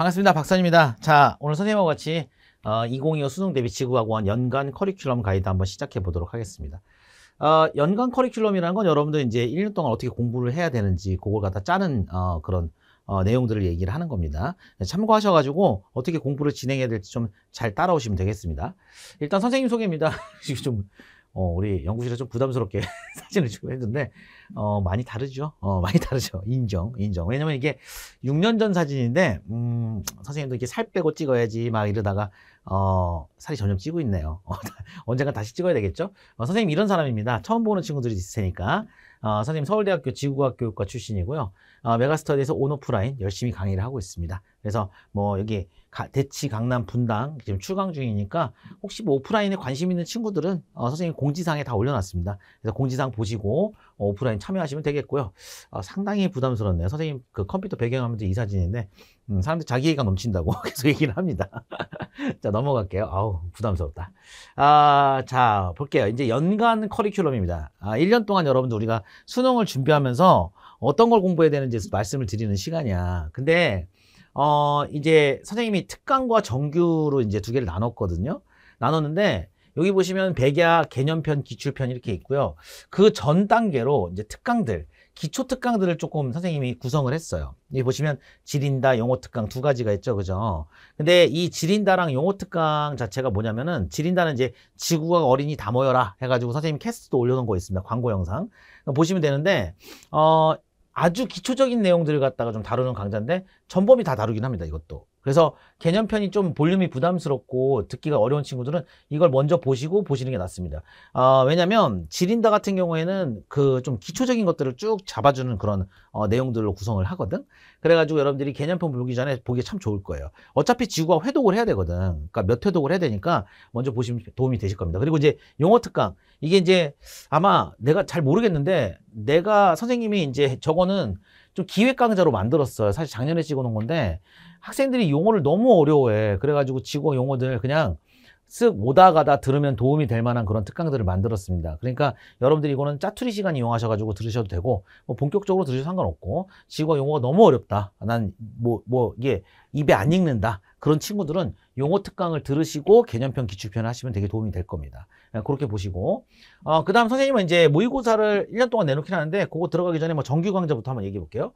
반갑습니다. 박선입니다. 자, 오늘 선생님하고 같이 어, 2025 수능 대비 지구학원 연간 커리큘럼 가이드 한번 시작해 보도록 하겠습니다. 어, 연간 커리큘럼이라는 건 여러분들 이제 1년 동안 어떻게 공부를 해야 되는지 그걸 갖다 짜는 어, 그런 어, 내용들을 얘기를 하는 겁니다. 네, 참고하셔가지고 어떻게 공부를 진행해야 될지 좀 잘 따라오시면 되겠습니다. 일단 선생님 소개입니다. 지금 좀 어, 우리 연구실에 좀 부담스럽게 사진을 찍고 했는데, 어, 많이 다르죠? 어, 많이 다르죠. 인정, 인정. 왜냐면 이게 6년 전 사진인데, 음, 선생님도 이렇게 살 빼고 찍어야지 막 이러다가, 어, 살이 점점 찌고 있네요. 어, 언젠가 다시 찍어야 되겠죠? 어, 선생님 이런 사람입니다. 처음 보는 친구들이 있을 테니까. 어, 선생님 서울대학교 지구과학교육과 출신이고요. 어, 메가스터디에서 온오프라인 열심히 강의를 하고 있습니다. 그래서 뭐 여기 대치 강남 분당 지금 출강 중이니까 혹시 뭐 오프라인에 관심 있는 친구들은 어, 선생님 공지사항에 다 올려놨습니다. 그래서 공지사항 보시고 어, 오프라인 참여하시면 되겠고요. 어, 상당히 부담스럽네요. 선생님 그 컴퓨터 배경화면도 이 사진인데 음, 사람들 자기애가 넘친다고 계속 얘기를 합니다. 자 넘어갈게요. 아우 부담스럽다. 아, 자 볼게요. 이제 연간 커리큘럼입니다. 아, 1년 동안 여러분들 우리가 수능을 준비하면서 어떤 걸 공부해야 되는지 말씀을 드리는 시간이야. 근데 어, 이제 선생님이 특강과 정규로 이제 두 개를 나눴거든요. 나눴는데 여기 보시면 백야 개념편, 기출편 이렇게 있고요. 그 전 단계로 이제 특강들, 기초 특강들을 조금 선생님이 구성을 했어요. 여기 보시면 지린다, 용어 특강 두 가지가 있죠. 그죠? 근데 이 지린다랑 용어 특강 자체가 뭐냐면은 지린다는 이제 지구가 어린이 다 모여라 해가지고 선생님 캐스트도 올려놓은 거 있습니다. 광고 영상. 보시면 되는데, 어, 아주 기초적인 내용들을 갖다가 좀 다루는 강좌인데 전범이 다 다루긴 합니다. 이것도. 그래서 개념편이 좀 볼륨이 부담스럽고 듣기가 어려운 친구들은 이걸 먼저 보시고 보시는 게 낫습니다. 아, 왜냐면 지린다 같은 경우에는 그 좀 기초적인 것들을 쭉 잡아주는 그런 어, 내용들로 구성을 하거든. 그래가지고 여러분들이 개념편 보기 전에 보기 에참 좋을 거예요. 어차피 지구가 회독을 해야 되거든. 그러니까 몇 회독을 해야 되니까 먼저 보시면 도움이 되실 겁니다. 그리고 이제 용어 특강 이게 이제 아마 내가 잘 모르겠는데 내가 선생님이 이제 저거는 좀 기획 강좌로 만들었어요. 사실 작년에 찍어놓은 건데 학생들이 용어를 너무 어려워해. 그래가지고 지구어 용어들 그냥 쓱 오다 가다 들으면 도움이 될 만한 그런 특강들을 만들었습니다. 그러니까 여러분들이 이거는 짜투리 시간 이용하셔가지고 들으셔도 되고, 뭐 본격적으로 들으셔도 상관없고, 지구가 용어가 너무 어렵다. 난 뭐, 뭐, 이게 입에 안 익는다. 그런 친구들은 용어 특강을 들으시고 개념편 기출편 하시면 되게 도움이 될 겁니다. 예, 그렇게 보시고 어, 그 다음 선생님은 이제 모의고사를 1년 동안 내놓긴 하는데 그거 들어가기 전에 뭐 정규 강좌부터 한번 얘기해 볼게요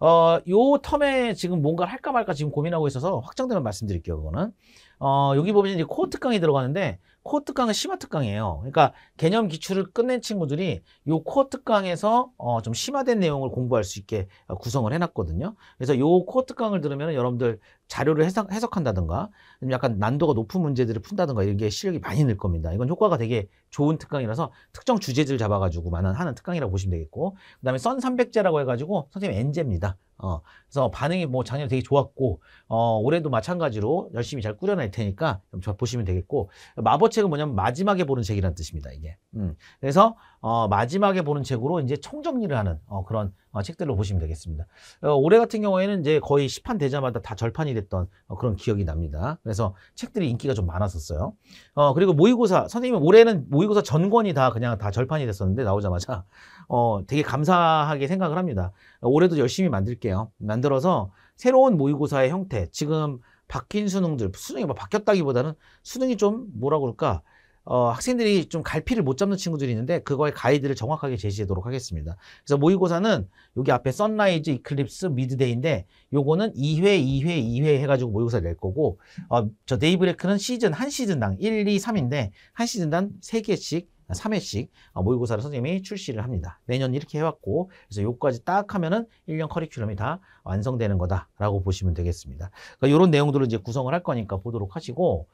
어, 요 텀에 지금 뭔가를 할까 말까 지금 고민하고 있어서 확정되면 말씀드릴게요 그거는 어, 여기 보면 이제 코어특강이 들어가는데 코어특강은 심화특강이에요. 그러니까 개념 기출을 끝낸 친구들이 이 코어특강에서 어, 좀 심화된 내용을 공부할 수 있게 어, 구성을 해놨거든요. 그래서 요 코어특강을 들으면 여러분들 자료를 해석, 해석한다든가 약간 난도가 높은 문제들을 푼다든가 이게 런 실력이 많이 늘 겁니다. 이건 효과가 되게 좋은 특강이라서 특정 주제들 잡아가지고 하는 특강이라고 보시면 되겠고 그 다음에 썬 300제라고 해가지고 선생님 엔제입니다. 어, 그래서 반응이 뭐 작년에 되게 좋았고, 어, 올해도 마찬가지로 열심히 잘 꾸려낼 테니까 좀 보시면 되겠고, 마법책은 뭐냐면 마지막에 보는 책이란 뜻입니다, 이게. 음, 그래서, 어, 마지막에 보는 책으로 이제 총정리를 하는, 어, 그런 어, 책들로 보시면 되겠습니다. 어, 올해 같은 경우에는 이제 거의 시판 되자마자 다 절판이 됐던 어, 그런 기억이 납니다. 그래서 책들이 인기가 좀 많았었어요. 어, 그리고 모의고사, 선생님 올해는 모의고사 전권이 다 그냥 다 절판이 됐었는데 나오자마자 어, 되게 감사하게 생각을 합니다. 올해도 열심히 만들게요. 만들어서 새로운 모의고사의 형태, 지금 바뀐 수능들, 수능이 뭐 바뀌었다기보다는 수능이 좀 뭐라 그럴까, 어, 학생들이 좀 갈피를 못 잡는 친구들이 있는데 그거에 가이드를 정확하게 제시하도록 하겠습니다. 그래서 모의고사는 여기 앞에 선라이즈, 이클립스, 미드데이인데 요거는 2회, 2회, 2회 해가지고 모의고사 를낼 거고 어, 저 데이브레이크는 시즌 한 시즌당 1, 2, 3인데 한 시즌당 3개씩 3회씩 어, 모의고사를 선생님이 출시를 합니다. 매년 이렇게 해왔고 그래서 요까지 딱 하면은 1년 커리큘럼이 다 완성되는 거다라고 보시면 되겠습니다. 그러니까 이런 내용들을 이제 구성을 할 거니까 보도록 하시고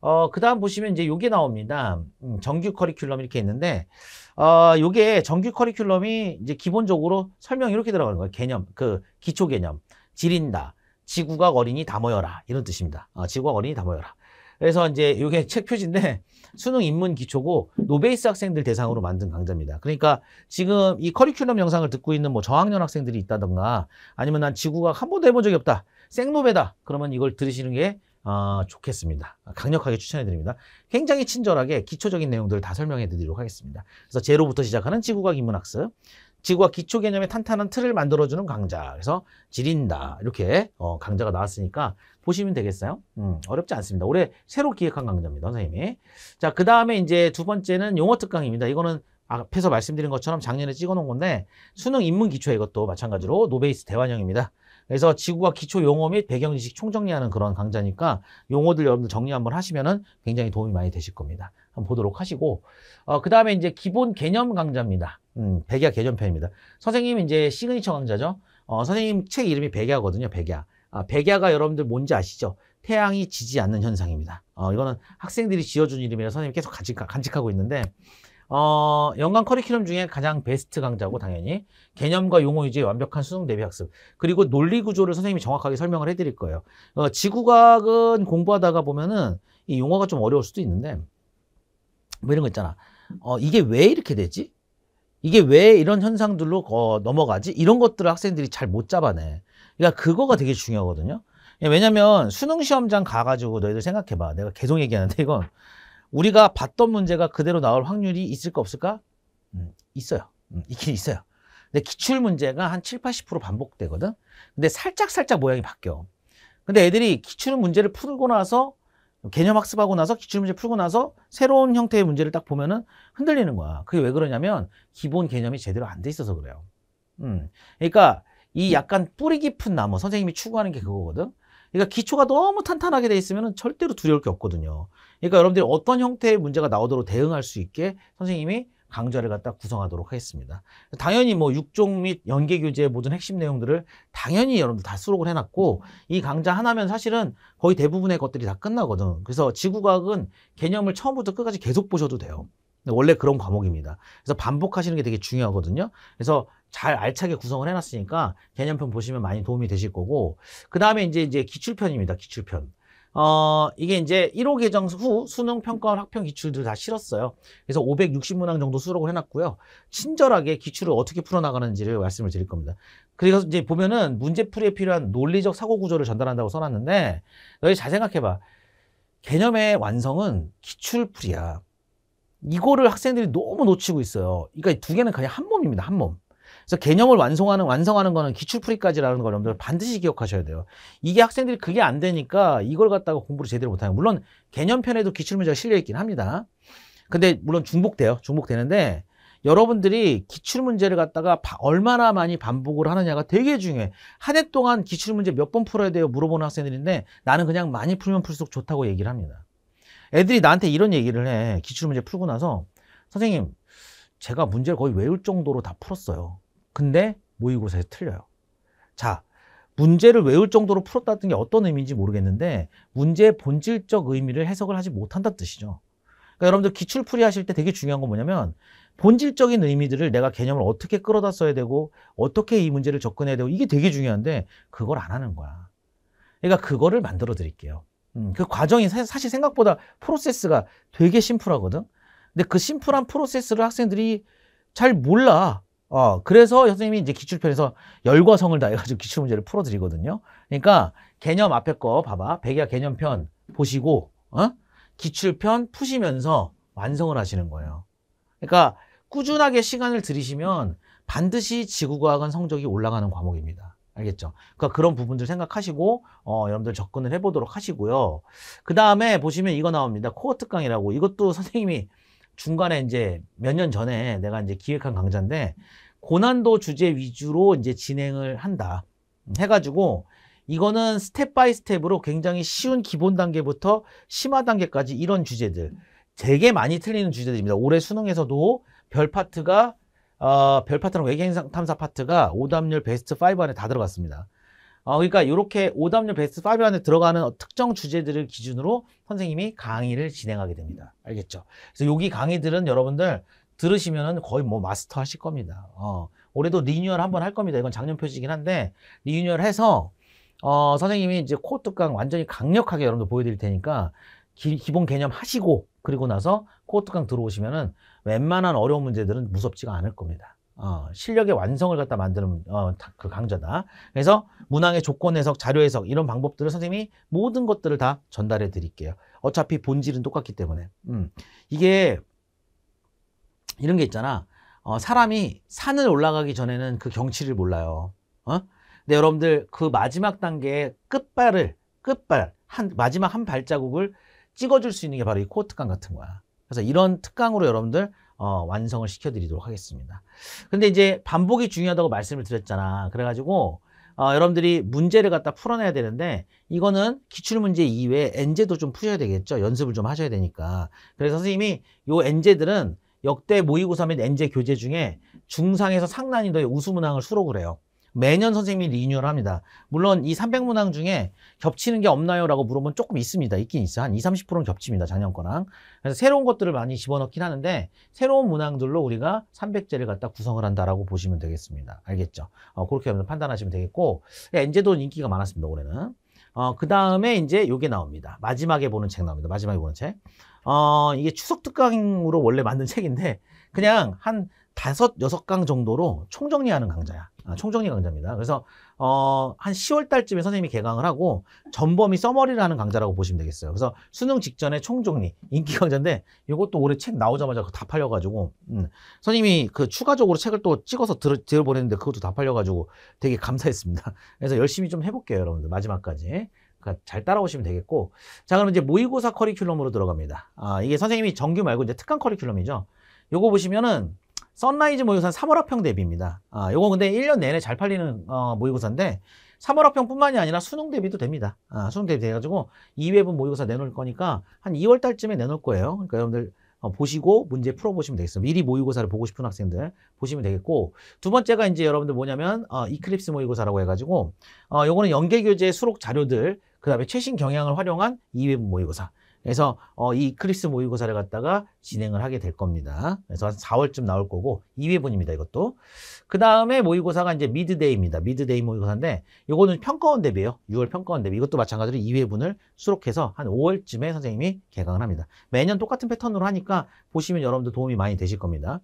어, 그 다음 보시면 이제 요게 나옵니다. 음, 정규 커리큘럼 이렇게 있는데 어, 요게 정규 커리큘럼이 이제 기본적으로 설명 이렇게 들어가는 거예요. 개념, 그 기초 개념, 지린다. 지구가 어린이 다 모여라 이런 뜻입니다. 어, 지구가 어린이 다 모여라. 그래서 이제 이게 책 표지인데 수능 입문 기초고 노베이스 학생들 대상으로 만든 강좌입니다. 그러니까 지금 이 커리큘럼 영상을 듣고 있는 뭐 저학년 학생들이 있다던가 아니면 난 지구과학 한 번도 해본 적이 없다. 생노베다. 그러면 이걸 들으시는 게 어, 좋겠습니다. 강력하게 추천해 드립니다. 굉장히 친절하게 기초적인 내용들을 다 설명해 드리도록 하겠습니다. 그래서 제로부터 시작하는 지구과학 인문학습 지구와 기초 개념의 탄탄한 틀을 만들어주는 강자. 그래서 지린다. 이렇게 어, 강자가 나왔으니까 보시면 되겠어요. 음, 어렵지 않습니다. 올해 새로 기획한 강좌입니다. 선생님이. 자, 그 다음에 이제 두 번째는 용어 특강입니다. 이거는 앞에서 말씀드린 것처럼 작년에 찍어놓은 건데 수능 입문 기초 이것도 마찬가지로 노베이스 대환영입니다. 그래서 지구와 기초 용어 및 배경 지식 총정리하는 그런 강좌니까 용어들 여러분들 정리 한번 하시면은 굉장히 도움이 많이 되실 겁니다. 한번 보도록 하시고 어, 그 다음에 이제 기본 개념 강좌입니다. 음, 백야 개념편입니다. 선생님 이제 시그니처 강좌죠. 어, 선생님 책 이름이 백야거든요. 백야. 아, 백야가 여러분들 뭔지 아시죠? 태양이 지지 않는 현상입니다. 어, 이거는 학생들이 지어준 이름이라 선생님 계속 간직, 하고 있는데 어, 연관 커리큘럼 중에 가장 베스트 강좌고 당연히 개념과 용어 유지의 완벽한 수능 대비 학습 그리고 논리 구조를 선생님이 정확하게 설명을 해드릴 거예요. 어, 지구과학은 공부하다가 보면은 이 용어가 좀 어려울 수도 있는데 뭐 이런 거 있잖아. 어, 이게 왜 이렇게 되지? 이게 왜 이런 현상들로 어, 넘어가지? 이런 것들을 학생들이 잘 못 잡아내. 그러니까 그거가 되게 중요하거든요. 예, 왜냐면 수능 시험장 가가지고 너희들 생각해봐. 내가 계속 얘기하는데 이건 우리가 봤던 문제가 그대로 나올 확률이 있을까 없을까? 음, 있어요. 음, 있긴 있어요. 근데 기출 문제가 한 7, 80% 반복되거든. 근데 살짝 살짝 모양이 바뀌어. 근데 애들이 기출 문제를 풀고 나서 개념 학습하고 나서 기출문제 풀고 나서 새로운 형태의 문제를 딱 보면은 흔들리는 거야. 그게 왜 그러냐면 기본 개념이 제대로 안 돼 있어서 그래요. 음. 그러니까 이 약간 뿌리 깊은 나무 선생님이 추구하는 게 그거거든. 그러니까 기초가 너무 탄탄하게 돼 있으면 절대로 두려울 게 없거든요. 그러니까 여러분들이 어떤 형태의 문제가 나오도록 대응할 수 있게 선생님이 강좌를 갖다 구성하도록 하겠습니다. 당연히 뭐 6종 및 연계 교재의 모든 핵심 내용들을 당연히 여러분들 다 수록을 해놨고 이 강좌 하나면 사실은 거의 대부분의 것들이 다 끝나거든. 그래서 지구과학은 개념을 처음부터 끝까지 계속 보셔도 돼요. 원래 그런 과목입니다. 그래서 반복하시는 게 되게 중요하거든요. 그래서 잘 알차게 구성을 해놨으니까 개념편 보시면 많이 도움이 되실 거고 그 다음에 이제 이제 기출편입니다. 기출편. 어, 이게 이제 1호 개정 후 수능 평가원 학평 기출들 다 실었어요. 그래서 560문항 정도 수록을 해놨고요. 친절하게 기출을 어떻게 풀어나가는지를 말씀을 드릴 겁니다. 그래서 이제 보면은 문제풀이에 필요한 논리적 사고 구조를 전달한다고 써놨는데 너희 잘 생각해봐. 개념의 완성은 기출풀이야. 이거를 학생들이 너무 놓치고 있어요. 그러니까 두 개는 그냥 한 몸입니다. 한 몸. 그래서 개념을 완성하는 완성하는 거는 기출풀이까지라는 걸 여러분들 반드시 기억하셔야 돼요. 이게 학생들이 그게 안 되니까 이걸 갖다가 공부를 제대로 못하요 물론 개념편에도 기출문제가 실려 있긴 합니다. 근데 물론 중복돼요. 중복되는데 여러분들이 기출문제를 갖다가 얼마나 많이 반복을 하느냐가 되게 중요해. 한 해 동안 기출문제 몇 번 풀어야 돼요? 물어보는 학생들인데 나는 그냥 많이 풀면 풀수록 좋다고 얘기를 합니다. 애들이 나한테 이런 얘기를 해. 기출문제 풀고 나서 선생님 제가 문제를 거의 외울 정도로 다 풀었어요. 근데 모의고사에서 틀려요. 자, 문제를 외울 정도로 풀었다는 게 어떤 의미인지 모르겠는데 문제의 본질적 의미를 해석을 하지 못한다는 뜻이죠. 그러니까 여러분들 기출풀이 하실 때 되게 중요한 건 뭐냐면 본질적인 의미들을 내가 개념을 어떻게 끌어다 써야 되고 어떻게 이 문제를 접근해야 되고 이게 되게 중요한데 그걸 안 하는 거야. 그러니까 그거를 만들어 드릴게요. 음, 그 과정이 사실 생각보다 프로세스가 되게 심플하거든. 근데 그 심플한 프로세스를 학생들이 잘 몰라. 어, 그래서 선생님이 이제 기출편에서 열과 성을 다해가지고 기출 문제를 풀어드리거든요. 그러니까 개념 앞에 거 봐봐. 백야 개념편 보시고, 어? 기출편 푸시면서 완성을 하시는 거예요. 그러니까 꾸준하게 시간을 들이시면 반드시 지구과학은 성적이 올라가는 과목입니다. 알겠죠? 그러니까 그런 부분들 생각하시고 어, 여러분들 접근을 해보도록 하시고요. 그 다음에 보시면 이거 나옵니다. 코어특강이라고 이것도 선생님이 중간에 이제 몇 년 전에 내가 이제 기획한 강좌인데 고난도 주제 위주로 이제 진행을 한다 해가지고 이거는 스텝 바이 스텝으로 굉장히 쉬운 기본 단계부터 심화 단계까지 이런 주제들 되게 많이 틀리는 주제들입니다. 올해 수능에서도 별 파트가 어, 별 파트랑 외계인 탐사 파트가 오답률 베스트 5 안에 다 들어갔습니다. 어, 그러니까 이렇게 오답률 베스트 5 안에 들어가는 특정 주제들을 기준으로 선생님이 강의를 진행하게 됩니다. 알겠죠? 그래서 여기 강의들은 여러분들 들으시면은 거의 뭐 마스터 하실 겁니다. 어, 올해도 리뉴얼 한번 할 겁니다. 이건 작년 표지긴 한데 리뉴얼 해서 어, 선생님이 이제 코어 뚜껑 완전히 강력하게 여러분들 보여드릴 테니까 기, 기본 개념 하시고 그리고 나서 코어 뚜껑 들어오시면은 웬만한 어려운 문제들은 무섭지가 않을 겁니다. 어, 실력의 완성을 갖다 만드는 어, 그 강좌다. 그래서 문항의 조건 해석, 자료 해석 이런 방법들을 선생님이 모든 것들을 다 전달해 드릴게요. 어차피 본질은 똑같기 때문에. 음. 이게 이런 게 있잖아. 어, 사람이 산을 올라가기 전에는 그 경치를 몰라요. 어? 근데 여러분들 그 마지막 단계의 끝발을 끝발 한 마지막 한 발자국을 찍어줄 수 있는 게 바로 이 코어 특강 같은 거야. 그래서 이런 특강으로 여러분들 어, 완성을 시켜드리도록 하겠습니다. 근데 이제 반복이 중요하다고 말씀을 드렸잖아. 그래가지고 어, 여러분들이 문제를 갖다 풀어내야 되는데 이거는 기출문제 이외에 엔제도 좀 푸셔야 되겠죠. 연습을 좀 하셔야 되니까. 그래서 선생님이 요 엔제들은 역대 모의고사 및 엔제 교재 중에 중상에서 상난이도의 우수문항을 수록을 해요. 매년 선생님이 리뉴얼 합니다. 물론 이 300문항 중에 겹치는 게 없나요? 라고 물어보면 조금 있습니다. 있긴 있어요. 한 20, 30%는 겹칩니다. 작년 거랑. 그래서 새로운 것들을 많이 집어넣긴 하는데 새로운 문항들로 우리가 300제를 갖다 구성을 한다라고 보시면 되겠습니다. 알겠죠? 어, 그렇게 판단하시면 되겠고 엔제도 예, 인기가 많았습니다. 올해는. 어, 그 다음에 이제 요게 나옵니다. 마지막에 보는 책 나옵니다. 마지막에 보는 책. 어, 이게 추석 특강으로 원래 만든 책인데, 그냥 한 다섯 여섯 강 정도로 총정리하는 강좌야. 아, 총정리 강좌입니다. 그래서 어, 한 10월 달쯤에 선생님이 개강을 하고 전범위 써머리를 하는 강좌라고 보시면 되겠어요. 그래서 수능 직전에 총정리 인기 강좌인데 이것도 올해 책 나오자마자 다 팔려가지고 음. 선생님이 그 추가적으로 책을 또 찍어서 들어, 들 보냈는데 그것도 다 팔려가지고 되게 감사했습니다. 그래서 열심히 좀 해볼게요, 여러분들 마지막까지. 그러니까 잘 따라오시면 되겠고 자 그럼 이제 모의고사 커리큘럼으로 들어갑니다. 아 이게 선생님이 정규 말고 이제 특강 커리큘럼이죠. 요거 보시면은 썬라이즈 모의고사는 3월 합평 대비입니다. 아, 요거 근데 1년 내내 잘 팔리는 어, 모의고사인데 3월 합평뿐만이 아니라 수능 대비도 됩니다. 아, 수능 대비 돼가지고 2회분 모의고사 내놓을 거니까 한 2월 달쯤에 내놓을 거예요. 그러니까 여러분들 어, 보시고 문제 풀어보시면 되겠습니다. 미리 모의고사를 보고 싶은 학생들 보시면 되겠고 두 번째가 이제 여러분들 뭐냐면 어, 이클립스 모의고사라고 해가지고 어, 요거는 연계교재 수록 자료들 그 다음에 최신 경향을 활용한 2회분 모의고사 그래서 어, 이 크리스 모의고사를 갖다가 진행을 하게 될 겁니다. 그래서 한 4월쯤 나올 거고 2회분입니다. 이것도. 그 다음에 모의고사가 이제 미드데이입니다. 미드데이 모의고사인데 이거는 평가원 대비예요. 6월 평가원 대비. 이것도 마찬가지로 2회분을 수록해서 한 5월쯤에 선생님이 개강을 합니다. 매년 똑같은 패턴으로 하니까 보시면 여러분들 도움이 많이 되실 겁니다.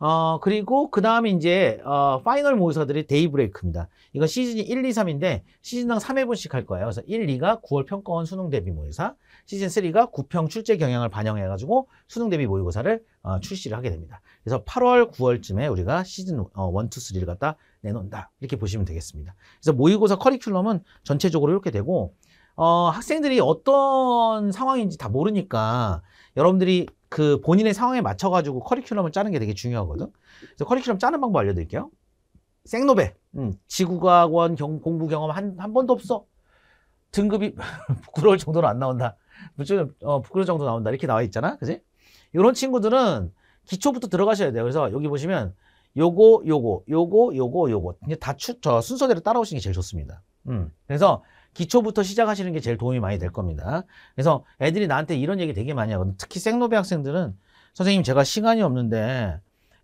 어, 그리고 그 다음에 이제, 어, 파이널 모의사들이 데이브레이크입니다. 이건 시즌이 1, 2, 3인데, 시즌당 3회분씩 할 거예요. 그래서 1, 2가 9월 평가원 수능 대비 모의사, 시즌 3가 9평 출제 경향을 반영해가지고 수능 대비 모의고사를 어, 출시를 하게 됩니다. 그래서 8월, 9월쯤에 우리가 시즌 어, 1, 2, 3를 갖다 내놓는다. 이렇게 보시면 되겠습니다. 그래서 모의고사 커리큘럼은 전체적으로 이렇게 되고, 어, 학생들이 어떤 상황인지 다 모르니까 여러분들이 그 본인의 상황에 맞춰가지고 커리큘럼을 짜는 게 되게 중요하거든. 그래서 커리큘럼 짜는 방법 알려드릴게요. 생노베 음, 지구과학원 경, 공부 경험 한, 한 번도 없어. 등급이 부끄러울 정도는 안 나온다. 좀, 어, 부끄러울 정도 나온다. 이렇게 나와 있잖아. 그지? 이런 친구들은 기초부터 들어가셔야 돼요. 그래서 여기 보시면 요거, 요거, 요거, 요거, 요거. 이제 다 추, 저 순서대로 따라오시는 게 제일 좋습니다. 음. 그래서 기초부터 시작하시는 게 제일 도움이 많이 될 겁니다. 그래서 애들이 나한테 이런 얘기 되게 많이 하거든요. 특히 생노비 학생들은 선생님 제가 시간이 없는데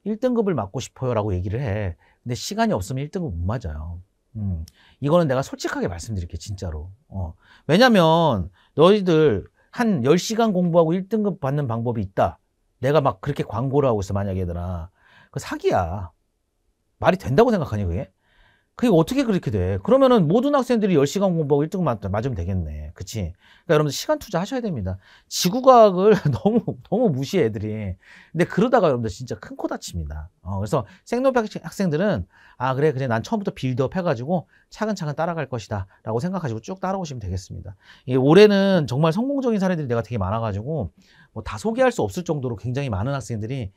1등급을 맞고 싶어요 라고 얘기를 해. 근데 시간이 없으면 1등급 못 맞아요. 음, 이거는 내가 솔직하게 말씀드릴게 진짜로. 어. 왜냐면 너희들 한 10시간 공부하고 1등급 받는 방법이 있다. 내가 막 그렇게 광고를 하고 있어 만약에 얘들아. 그 사기야. 말이 된다고 생각하니 그게? 그게 어떻게 그렇게 돼? 그러면은 모든 학생들이 10시간 공부하고 1등 맞, 맞으면 되겠네. 그치? 그러니까 여러분들 시간 투자하셔야 됩니다. 지구과학을 너무, 너무 무시해, 애들이. 근데 그러다가 여러분들 진짜 큰 코 다칩니다. 어, 그래서 생노배 학생들은, 아, 그래, 그래, 난 처음부터 빌드업 해가지고 차근차근 따라갈 것이다. 라고 생각하시고 쭉 따라오시면 되겠습니다. 예, 올해는 정말 성공적인 사례들이 내가 되게 많아가지고, 뭐 다 소개할 수 없을 정도로 굉장히 많은 학생들이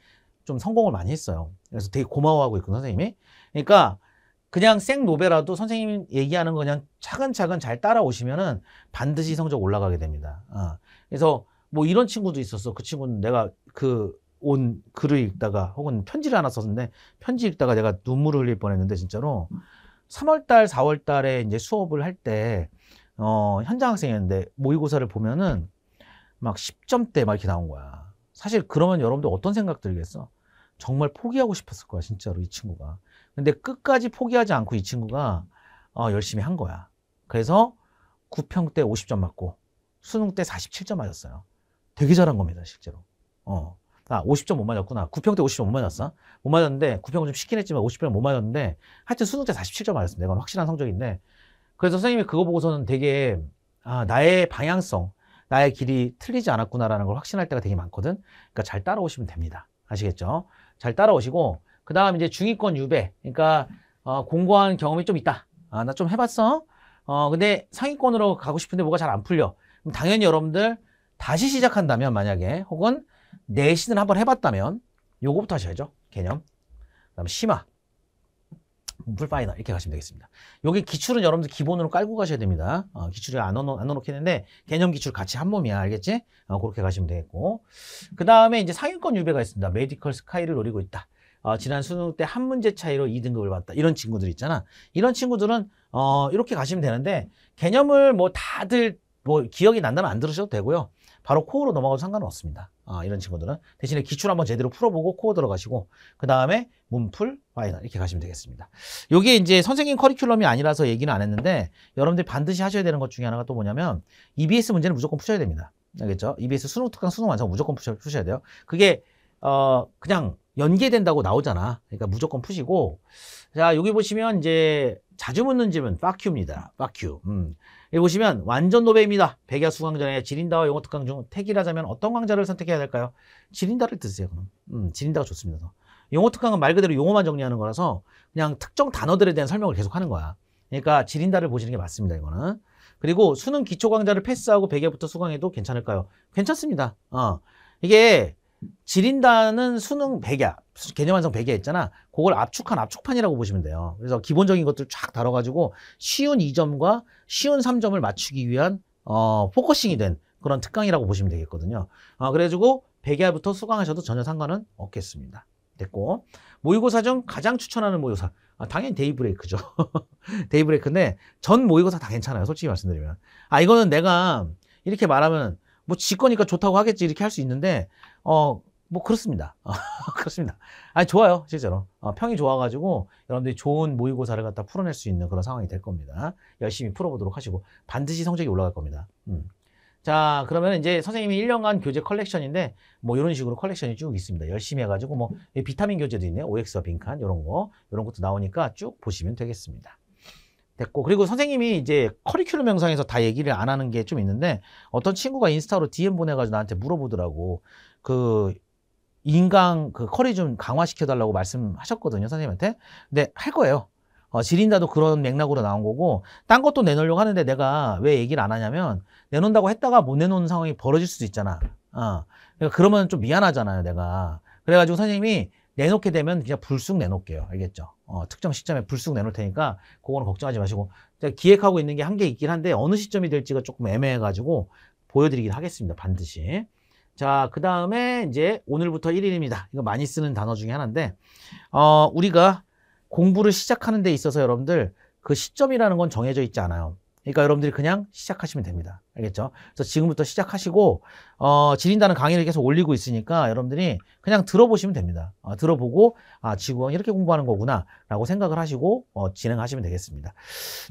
좀 성공을 많이 했어요. 그래서 되게 고마워하고 있고, 선생님이. 그러니까, 그냥 생 노베라도 선생님 이 얘기하는 거 그냥 차근차근 잘 따라오시면은 반드시 성적 올라가게 됩니다. 어. 그래서 뭐 이런 친구도 있었어. 그 친구는 내가 그 온 글을 읽다가 혹은 편지를 하나 썼는데 편지 읽다가 내가 눈물을 흘릴 뻔했는데 진짜로 3월달, 4월달에 이제 수업을 할 때 어, 현장 학생이었는데 모의고사를 보면은 막 10점대 막 이렇게 나온 거야. 사실 그러면 여러분들 어떤 생각 들겠어? 정말 포기하고 싶었을 거야, 진짜로 이 친구가. 근데 끝까지 포기하지 않고 이 친구가 어, 열심히 한 거야. 그래서 9평 때 50점 맞고 수능 때 47점 맞았어요. 되게 잘한 겁니다, 실제로. 어. 아, 50점 못 맞았구나. 9평 때 50점 못 맞았어. 못 맞았는데, 9평은 좀 쉽긴 했지만 50점 못 맞았는데, 하여튼 수능 때 47점 맞았습니다. 이건 확실한 성적인데. 그래서 선생님이 그거 보고서는 되게, 아, 나의 방향성, 나의 길이 틀리지 않았구나라는 걸 확신할 때가 되게 많거든. 그러니까 잘 따라오시면 됩니다. 아시겠죠? 잘 따라오시고, 그 다음 이제 중위권 유배. 그러니까 어, 공고한 경험이 좀 있다. 아, 나 좀 해봤어. 어, 근데 상위권으로 가고 싶은데 뭐가 잘 안 풀려. 그럼 당연히 여러분들 다시 시작한다면 만약에 혹은 내신을 한번 해봤다면 요거부터 하셔야죠. 개념. 그 다음 심화. 풀 파이널 이렇게 가시면 되겠습니다. 여기 기출은 여러분들 기본으로 깔고 가셔야 됩니다. 어, 기출을 안, 넣어, 놓넣어는데 개념 기출 같이 한 몸이야 알겠지? 어, 그렇게 가시면 되겠고 그 다음에 이제 상위권 유배가 있습니다. 메디컬 스카이를 노리고 있다. 어, 지난 수능 때 한 문제 차이로 2등급을 받다 이런 친구들 있잖아. 이런 친구들은 어, 이렇게 가시면 되는데 개념을 뭐 다들 뭐 기억이 난다면 안 들으셔도 되고요. 바로 코어로 넘어가도 상관 없습니다. 아, 어, 이런 친구들은 대신에 기출 한번 제대로 풀어보고 코어 들어가시고 그 다음에 문풀 파이널 이렇게 가시면 되겠습니다. 이게 이제 선생님 커리큘럼이 아니라서 얘기는 안 했는데 여러분들이 반드시 하셔야 되는 것 중에 하나가 또 뭐냐면 EBS 문제는 무조건 푸셔야 됩니다. 알겠죠? EBS 수능 특강 수능 완성 무조건 푸셔, 푸셔야 돼요. 그게 어 그냥 연계된다고 나오잖아. 그러니까 무조건 푸시고. 자, 여기 보시면 이제 자주 묻는 질문, 빠큐입니다. 빠큐. 음. 여기 보시면 완전 노베입니다. 백야 수강전에 지린다와 용어 특강 중 택이라자면 어떤 강좌를 선택해야 될까요? 지린다를 드세요, 그럼. 음, 지린다가 좋습니다. 용어 특강은 말 그대로 용어만 정리하는 거라서 그냥 특정 단어들에 대한 설명을 계속 하는 거야. 그러니까 지린다를 보시는 게 맞습니다, 이거는. 그리고 수능 기초 강좌를 패스하고 100회부터 수강해도 괜찮을까요? 괜찮습니다. 어. 이게 지린다는 수능 1 0 0야 개념 완성 100이야 했잖아. 그걸 압축한 압축판이라고 보시면 돼요. 그래서 기본적인 것들 쫙 다뤄가지고 쉬운 2점과 쉬운 3점을 맞추기 위한 어, 포커싱이 된 그런 특강이라고 보시면 되겠거든요. 아, 그래가지고 100야부터 수강하셔도 전혀 상관은 없겠습니다. 됐고 모의고사 중 가장 추천하는 모의고사 아, 당연히 데이브레이크죠 데이브레이크인데 전 모의고사 다 괜찮아요 솔직히 말씀드리면 아 이거는 내가 이렇게 말하면 뭐 지거니까 좋다고 하겠지 이렇게 할 수 있는데 어, 뭐 그렇습니다. 어, 그렇습니다. 아 좋아요 실제로 어, 평이 좋아가지고 여러분들이 좋은 모의고사를 갖다 풀어낼 수 있는 그런 상황이 될 겁니다. 열심히 풀어보도록 하시고 반드시 성적이 올라갈 겁니다. 음. 자 그러면 이제 선생님이 1년간 교재 컬렉션인데 뭐 이런 식으로 컬렉션이 쭉 있습니다. 열심히 해가지고 뭐 비타민 교재도 있네요. OX와 빈칸 이런 거 이런 것도 나오니까 쭉 보시면 되겠습니다. 됐고 그리고 선생님이 이제 커리큘럼 영상에서 다 얘기를 안 하는 게 좀 있는데 어떤 친구가 인스타로 DM 보내가지고 나한테 물어보더라고 그 인강 그 커리 좀 강화시켜달라고 말씀하셨거든요 선생님한테 근데 할 거예요 어, 지린다도 그런 맥락으로 나온 거고 딴 것도 내놓으려고 하는데 내가 왜 얘기를 안 하냐면 내놓는다고 했다가 못 내놓는 상황이 벌어질 수도 있잖아 어. 그러니까 그러면 좀 미안하잖아요 내가 그래가지고 선생님이 내놓게 되면 그냥 불쑥 내놓을게요. 알겠죠? 어, 특정 시점에 불쑥 내놓을 테니까 그거는 걱정하지 마시고 제가 기획하고 있는 게 한 개 있긴 한데 어느 시점이 될지가 조금 애매해가지고 보여드리긴 하겠습니다. 반드시. 자, 그 다음에 이제 오늘부터 1일입니다. 이거 많이 쓰는 단어 중에 하나인데 어, 우리가 공부를 시작하는 데 있어서 여러분들 그 시점이라는 건 정해져 있지 않아요. 그러니까 여러분들이 그냥 시작하시면 됩니다. 알겠죠? 그래서 지금부터 시작하시고 어, 지린다는 강의를 계속 올리고 있으니까 여러분들이 그냥 들어보시면 됩니다. 어, 들어보고 아 지구원 이렇게 공부하는 거구나라고 생각을 하시고 어, 진행하시면 되겠습니다.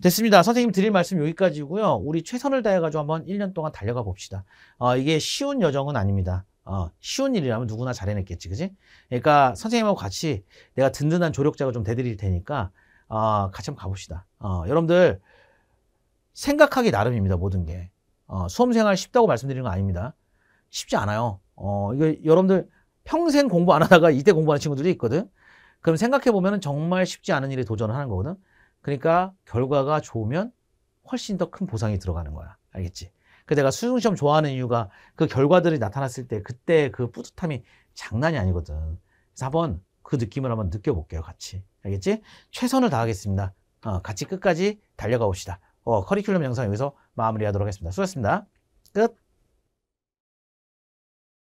됐습니다. 선생님 드릴 말씀 여기까지고요. 우리 최선을 다해가지고 한번 1년 동안 달려가 봅시다. 어, 이게 쉬운 여정은 아닙니다. 어, 쉬운 일이라면 누구나 잘해냈겠지, 그지? 그러니까 선생님하고 같이 내가 든든한 조력자가 좀 돼드릴 테니까 어, 같이 한번 가봅시다. 어, 여러분들 생각하기 나름입니다. 모든 게. 어, 수험생활 쉽다고 말씀드리는 건 아닙니다. 쉽지 않아요. 어, 이거 여러분들 평생 공부 안 하다가 이때 공부하는 친구들이 있거든. 그럼 생각해 보면 정말 쉽지 않은 일에 도전을 하는 거거든. 그러니까 결과가 좋으면 훨씬 더 큰 보상이 들어가는 거야. 알겠지? 그 내가 수능 시험 좋아하는 이유가 그 결과들이 나타났을 때 그때 그 뿌듯함이 장난이 아니거든. 그래서 한번 그 느낌을 한번 느껴볼게요, 같이. 알겠지? 최선을 다하겠습니다. 어, 같이 끝까지 달려가 봅시다. 어, 커리큘럼 영상 여기서 마무리하도록 하겠습니다. 수고하셨습니다. 끝!